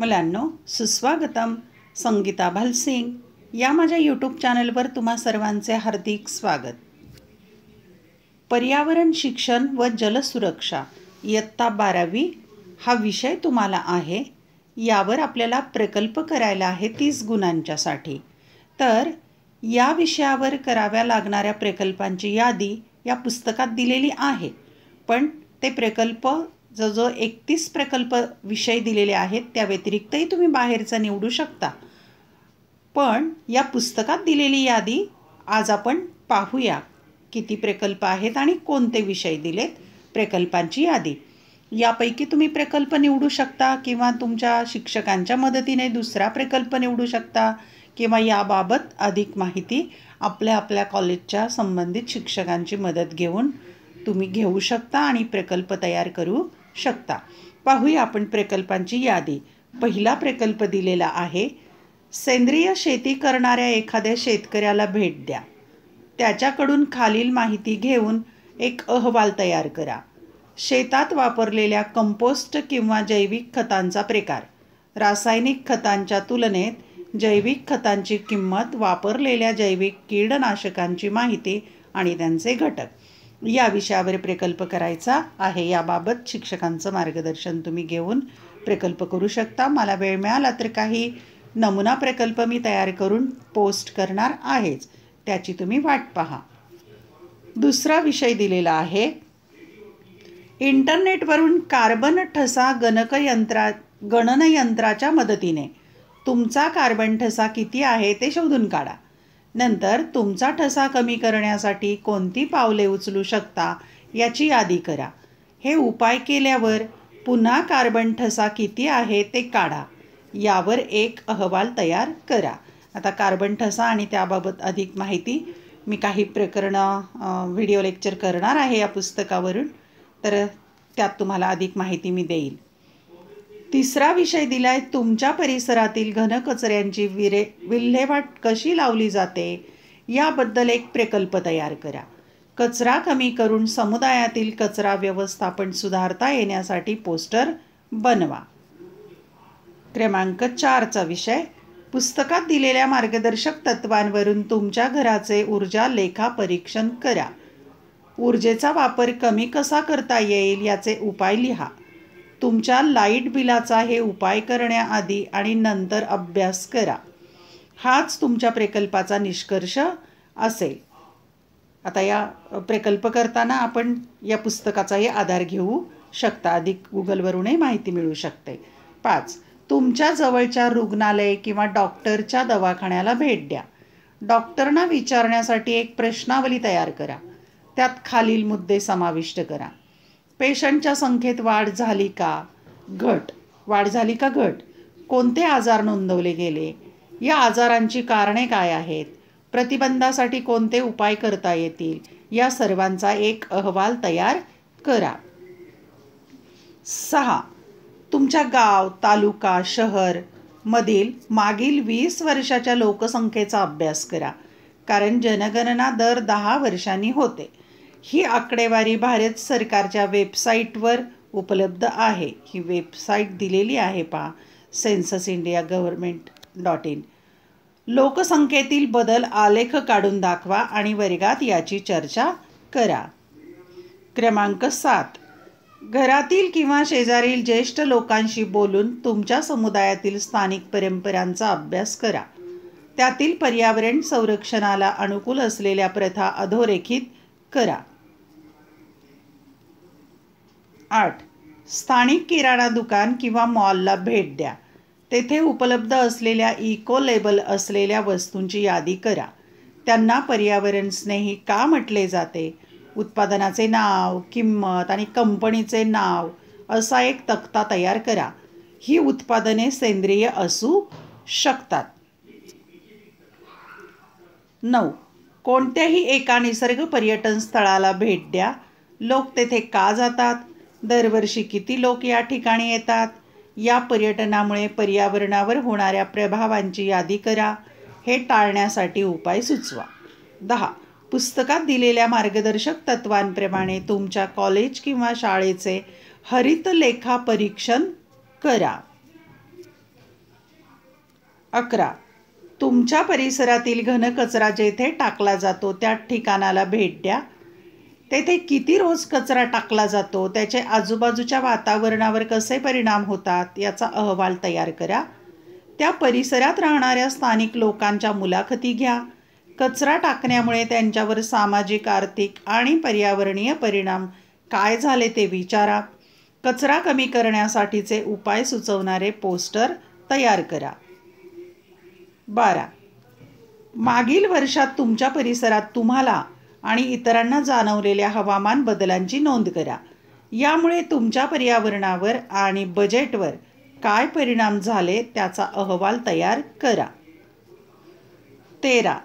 मुलांनो सुस्वागतम संगीता भालसिंग या माझ्या यूट्यूब चॅनलवर तुम्हा सर्वांचे हार्दिक स्वागत पर्यावरण शिक्षण व जलसुरक्षा इयत्ता बारावी हा विषय तुम्हाला आहे यावर आपल्याला प्रकल्प करायला आहे तीस गुणांच्यासाठी तर या विषयावर कराव्या लागणाऱ्या प्रकल्पांची यादी या पुस्तकात दिलेली आहे पण ते प्रकल्प जो जो एकतीस प्रकल्प विषय दिलेले आहेत त्या व्यतिरिक्तही तुम्ही बाहेरचा निवडू शकता पण या पुस्तकात दिलेली यादी आज आपण पाहूया किती प्रकल्प आहेत आणि कोणते विषय दिलेत प्रकल्पांची यादी यापैकी तुम्ही प्रकल्प निवडू शकता किंवा तुमच्या शिक्षकांच्या मदतीने दुसरा प्रकल्प निवडू शकता किंवा याबाबत अधिक माहिती आपल्या आपल्या कॉलेजच्या संबंधित शिक्षकांची मदत घेऊन तुम्ही घेऊ शकता आणि प्रकल्प तयार करू शकता पाहूया आपण प्रकल्पांची यादी पहिला प्रकल्प दिलेला आहे सेंद्रिय शेती करणाऱ्या एखाद्या शेतकऱ्याला भेट द्या त्याच्याकडून खालील माहिती घेऊन एक अहवाल तयार करा शेतात वापरलेल्या कंपोस्ट किंवा जैविक खतांचा प्रकार रासायनिक खतांच्या तुलनेत जैविक खतांची किंमत वापरलेल्या जैविक कीडनाशकांची माहिती आणि त्यांचे घटक या विषयावर प्रकल्प करायचा आहे याबाबत शिक्षकांचं मार्गदर्शन तुम्ही घेऊन प्रकल्प करू शकता मला वेळ मिळाला तर काही नमुना प्रकल्प मी तयार करून पोस्ट करणार आहेच त्याची तुम्ही वाट पहा दुसरा विषय दिलेला आहे इंटरनेटवरून कार्बन ठसा गणकयंत्रा गणनयंत्राच्या मदतीने तुमचा कार्बन ठसा किती आहे ते शोधून काढा नंतर तुमचा ठसा कमी करण्यासाठी कोणती पावले उचलू शकता याची यादी करा हे उपाय केल्यावर पुन्हा कार्बन ठसा किती आहे ते काढा यावर एक अहवाल तयार करा आता कार्बन ठसा आणि त्याबाबत अधिक माहिती मी काही प्रकरणं व्हिडिओ लेक्चर करणार आहे या पुस्तकावरून तर त्यात तुम्हाला अधिक माहिती मी देईल तिसरा विषय दिलाय तुमच्या परिसरातील घनकचऱ्यांची विरे विल्हेवाट कशी लावली जाते याबद्दल एक प्रकल्प तयार करा कचरा कमी करून समुदायातील कचरा व्यवस्थापन सुधारता येण्यासाठी पोस्टर बनवा क्रमांक चारचा विषय पुस्तकात दिलेल्या मार्गदर्शक तत्वांवरून तुमच्या घराचे ऊर्जा लेखा परीक्षण करा ऊर्जेचा वापर कमी कसा करता येईल याचे उपाय लिहा तुमच्या लाईट बिलाचा हे उपाय करण्याआधी आणि नंतर अभ्यास करा हाच तुमच्या प्रकल्पाचा निष्कर्ष असेल आता या प्रकल्प करताना आपण या पुस्तकाचाही आधार घेऊ शकता अधिक गुगलवरूनही माहिती मिळू शकते पाच तुमच्या जवळच्या रुग्णालय किंवा डॉक्टरच्या दवाखान्याला भेट द्या डॉक्टरना विचारण्यासाठी एक प्रश्नावली तयार करा त्यात खालील मुद्दे समाविष्ट करा पेशंटच्या संख्येत वाढ झाली का घट वाढ झाली का घट कोणते आजार नोंदवले गेले या आजारांची कारणे काय आहेत प्रतिबंधासाठी कोणते उपाय करता येतील या सर्वांचा एक अहवाल तयार करा सहा तुमच्या गाव तालुका शहर मधील मागील वीस वर्षाच्या लोकसंख्येचा अभ्यास करा कारण जनगणना दर दहा वर्षांनी होते ही आकडेवारी भारत सरकारच्या वेबसाईटवर उपलब्ध आहे ही वेबसाईट दिलेली आहे पहा census India government dot in लोकसंख्येतील बदल आलेख काढून दाखवा आणि वर्गात याची चर्चा करा क्रमांक सात घरातील किंवा शेजारील ज्येष्ठ लोकांशी बोलून तुमच्या समुदायातील स्थानिक परंपरांचा अभ्यास करा त्यातील पर्यावरण संरक्षणाला अनुकूल असलेल्या प्रथा अधोरेखित करा आठ स्थानिक किराणा दुकान किंवा मॉलला भेट द्या तेथे उपलब्ध असलेल्या इको लेबल असलेल्या वस्तूंची यादी करा त्यांना पर्यावरणस्नेही का म्हटले जाते उत्पादनाचे नाव किंमत आणि कंपनीचे नाव असा एक तक्ता तयार करा ही उत्पादने सेंद्रिय असू शकतात नऊ कोणत्याही एका निसर्ग पर्यटन स्थळाला भेट द्या लोक तेथे का जातात दरवर्षी किती लोक या ठिकाणी येतात या पर्यटनामुळे पर्यावरणावर होणाऱ्या प्रभावांची यादी करा हे टाळण्यासाठी उपाय सुचवा दहा पुस्तकात दिलेल्या मार्गदर्शक तत्वांप्रमाणे तुमच्या कॉलेज किंवा शाळेचे हरित लेखा परीक्षण करा अकरा तुमच्या परिसरातील घनकचरा जेथे टाकला जातो त्या ठिकाणाला भेट द्या तेथे किती रोज कचरा टाकला जातो त्याचे आजूबाजूच्या वातावरणावर कसे परिणाम होतात याचा अहवाल तयार करा त्या परिसरात राहणाऱ्या स्थानिक लोकांच्या मुलाखती घ्या कचरा टाकण्यामुळे त्यांच्यावर सामाजिक आर्थिक आणि पर्यावरणीय परिणाम काय झाले ते विचारा कचरा कमी करण्यासाठीचे उपाय सुचवणारे पोस्टर तयार करा बारा मागील वर्षात तुमच्या परिसरात तुम्हाला आणि इतरांना जाणवलेल्या हवामान बदलांची नोंद करा यामुळे तुमच्या पर्यावरणावर आणि बजेटवर काय परिणाम झाले त्याचा अहवाल तयार करा तेरा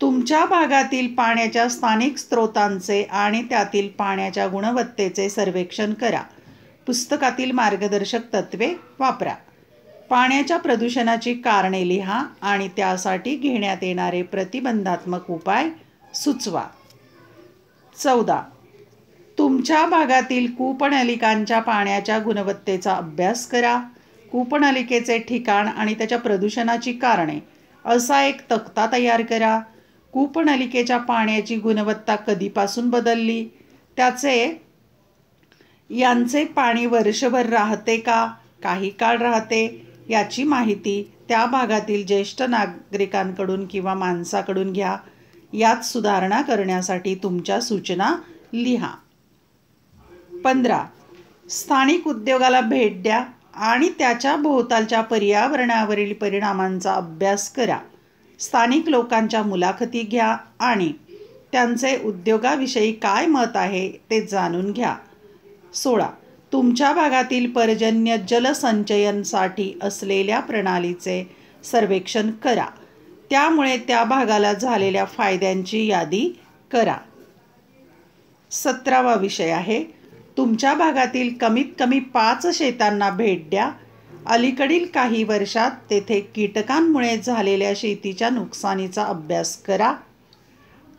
तुमच्या भागातील पाण्याच्या स्थानिक स्रोतांचे आणि त्यातील पाण्याच्या गुणवत्तेचे सर्वेक्षण करा पुस्तकातील मार्गदर्शक तत्वे वापरा पाण्याच्या प्रदूषणाची कारणे लिहा आणि त्यासाठी घेण्यात येणारे प्रतिबंधात्मक उपाय सुचवा चौदा तुमच्या भागातील कूपनलिकांच्या पाण्याच्या गुणवत्तेचा अभ्यास करा कूपनलिकेचे ठिकाण आणि त्याच्या प्रदूषणाची कारणे असा एक तक्ता तयार करा कूपनलिकेच्या पाण्याची गुणवत्ता कधीपासून बदलली त्याचे यांचे पाणी वर्षभर राहते का काही काळ राहते याची माहिती त्या भागातील ज्येष्ठ नागरिकांकडून किंवा माणसाकडून घ्या यात सुधारणा करण्यासाठी तुमच्या सूचना लिहा पंधरा स्थानिक उद्योगाला भेट द्या आणि त्याच्या भोवतालच्या पर्यावरणावरील परिणामांचा अभ्यास करा स्थानिक लोकांच्या मुलाखती घ्या आणि त्यांचे उद्योगाविषयी काय मत आहे ते जाणून घ्या सोळा तुमच्या भागातील पर्जन्य जलसंचयनसाठी असलेल्या प्रणालीचे सर्वेक्षण करा त्यामुळे त्या भागाला झालेल्या फायद्यांची यादी करा सतरावा विषय आहे तुमच्या भागातील कमीत कमी पाच शेतांना भेट द्या अलीकडील काही वर्षात तेथे कीटकांमुळे झालेल्या शेतीच्या नुकसानीचा अभ्यास करा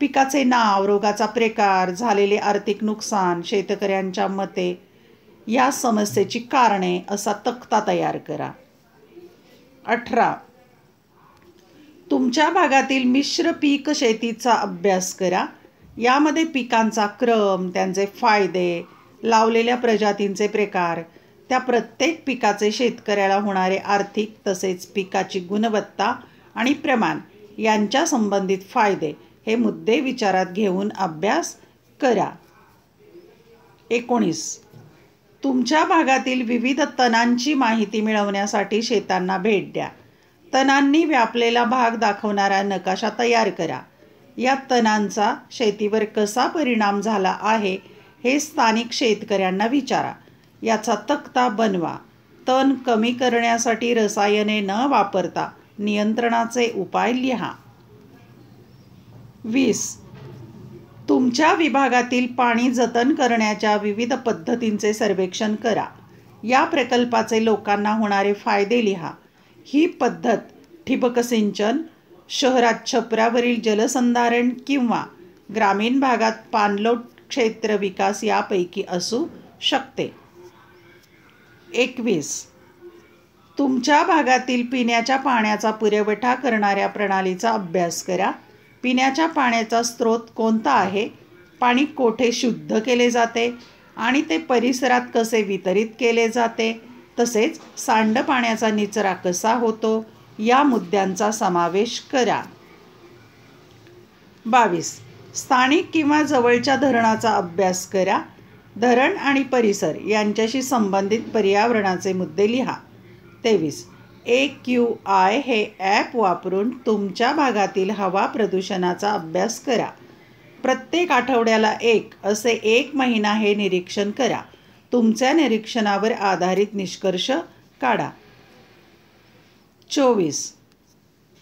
पिकाचे नाव रोगाचा प्रकार झालेले आर्थिक नुकसान शेतकऱ्यांच्या मते या समस्येची कारणे असा तक्ता तयार करा अठरा तुमच्या भागातील मिश्र पीक शेतीचा अभ्यास करा यामध्ये पिकांचा क्रम त्यांचे फायदे लावलेल्या प्रजातींचे प्रकार त्या प्रत्येक पिकाचे शेतकऱ्याला होणारे आर्थिक तसेच पिकाची गुणवत्ता आणि प्रमाण यांच्या संबंधित फायदे हे मुद्दे विचारात घेऊन अभ्यास करा एकोणीस तुमच्या भागातील विविध तणांची माहिती मिळवण्यासाठी शेतांना भेट द्या तणांनी व्यापलेला भाग दाखवणारा नकाशा तयार करा या तणांचा शेतीवर कसा परिणाम झाला आहे हे स्थानिक शेतकऱ्यांना विचारा याचा तक्ता बनवा तण कमी करण्यासाठी रसायने न वापरता नियंत्रणाचे उपाय लिहा वीस तुमच्या विभागातील पाणी जतन करण्याच्या विविध पद्धतींचे सर्वेक्षण करा या प्रकल्पाचे लोकांना होणारे फायदे लिहा ही पद्धत ठिबक सिंचन शहरात छपरावरील जलसंधारण किंवा ग्रामीण भागात पाणलोट क्षेत्र विकास यापैकी असू शकते एकवीस तुमच्या भागातील पिण्याच्या पाण्याचा पुरवठा करणाऱ्या प्रणालीचा अभ्यास करा पिण्याच्या पाण्याचा स्रोत कोणता आहे पाणी कोठे शुद्ध केले जाते आणि ते परिसरात कसे वितरित केले जाते तसेच सांडपाण्याचा निचरा कसा होतो या मुद्द्यांचा समावेश करा बावीस स्थानिक किंवा जवळच्या धरणाचा अभ्यास करा धरण आणि परिसर यांच्याशी संबंधित पर्यावरणाचे मुद्दे लिहा तेवीस ए क्यू आय हे ॲप वापरून तुमच्या भागातील हवा प्रदूषणाचा अभ्यास करा प्रत्येक आठवड्याला एक असे एक महिना हे निरीक्षण करा तुमच्या निरीक्षणावर आधारित निष्कर्ष काढा चोवीस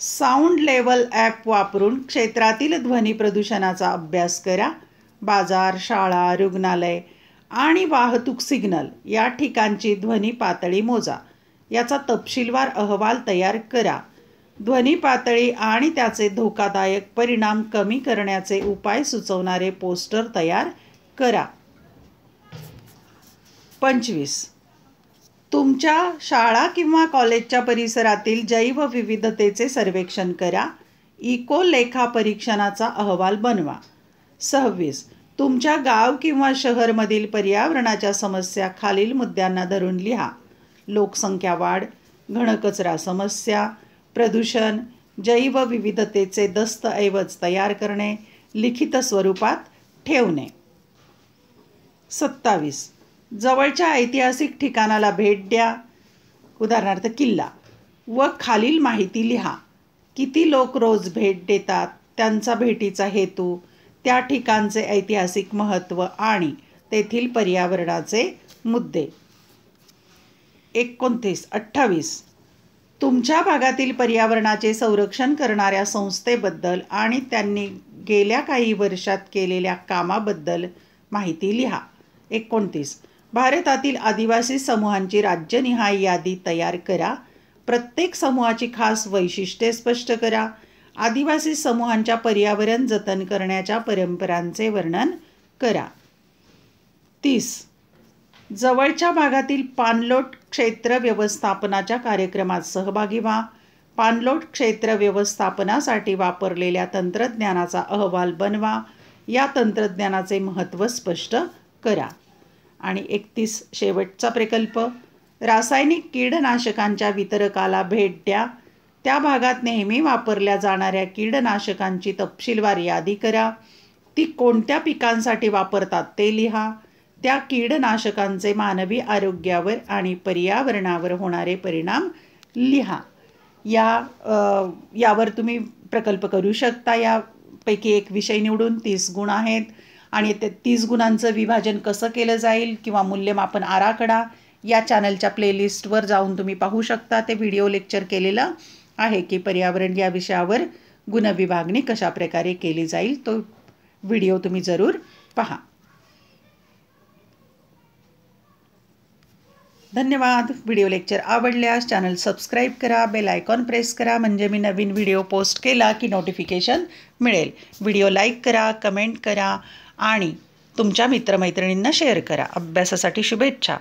साऊंड लेवल ॲप वापरून क्षेत्रातील ध्वनी प्रदूषणाचा अभ्यास करा बाजार शाळा रुग्णालय आणि वाहतूक सिग्नल या ठिकाणची ध्वनी पातळी मोजा याचा तपशीलवार अहवाल तयार करा ध्वनी पातळी आणि त्याचे धोकादायक परिणाम कमी करण्याचे उपाय सुचवणारे पोस्टर तयार करा पंचवीस तुमच्या शाळा किंवा कॉलेजच्या परिसरातील जैवविविधतेचे सर्वेक्षण करा इको लेखा परीक्षणाचा अहवाल बनवा सव्वीस तुमच्या गाव किंवा शहरमधील पर्यावरणाच्या समस्या खालील मुद्द्यांना धरून लिहा लोकसंख्या वाढ घनकचरा समस्या प्रदूषण जैवविविधतेचे दस्तऐवज तयार करणे लिखित स्वरूपात ठेवणे सत्तावीस जवळच्या ऐतिहासिक ठिकाणाला भेट द्या उदाहरणार्थ किल्ला व खालील माहिती लिहा किती लोक रोज भेट देतात त्यांचा भेटीचा हेतू त्या ठिकाणचे ऐतिहासिक महत्त्व आणि तेथील पर्यावरणाचे मुद्दे एकोणतीस अठ्ठावीस तुमच्या भागातील पर्यावरणाचे संरक्षण करणाऱ्या संस्थेबद्दल आणि त्यांनी गेल्या काही वर्षात केलेल्या कामाबद्दल माहिती लिहा एकोणतीस भारतातील आदिवासी समूहांची राज्यनिहाय यादी तयार करा प्रत्येक समूहाची खास वैशिष्ट्ये स्पष्ट करा आदिवासी समूहांच्या पर्यावरण जतन करण्याच्या परंपरांचे वर्णन करा तीस जवळच्या भागातील पानलोट क्षेत्र व्यवस्थापनाच्या कार्यक्रमात सहभागी व्हा पानलोट क्षेत्र व्यवस्थापनासाठी वापरलेल्या तंत्रज्ञानाचा अहवाल बनवा या तंत्रज्ञानाचे महत्त्व स्पष्ट करा आणि एकतीस शेवटचा प्रकल्प रासायनिक कीडनाशकांच्या वितरकाला भेट द्या त्या भागात नेहमी वापरल्या जाणाऱ्या कीडनाशकांची तपशीलवार यादी करा ती कोणत्या पिकांसाठी वापरतात ते लिहा त्या कीडनाशकांचे मानवी आरोग्यावर आणि पर्यावरणावर होणारे परिणाम लिहा या यावर तुम्ही प्रकल्प करू शकता यापैकी एक विषय निवडून तीस गुण आहेत आणि ते तीस गुणांचं विभाजन कसं केलं जाईल किंवा मूल्यमापन आराखडा या चॅनलच्या प्लेलिस्टवर जाऊन तुम्ही पाहू शकता ते व्हिडिओ लेक्चर केलेलं आहे की पर्यावरण या विषयावर गुणविभागणी कशाप्रकारे केली जाईल तो व्हिडिओ तुम्ही जरूर पहा धन्यवाद व्हिडिओ लेक्चर आवडल्यास चॅनल सबस्क्राईब करा बेल आयकॉन प्रेस करा म्हणजे मी नवीन व्हिडिओ पोस्ट केला की नोटिफिकेशन मिळेल व्हिडिओ लाईक करा कमेंट करा आणि तुमच्या मित्रमैत्रिणींना शेअर करा अभ्यासासाठी शुभेच्छा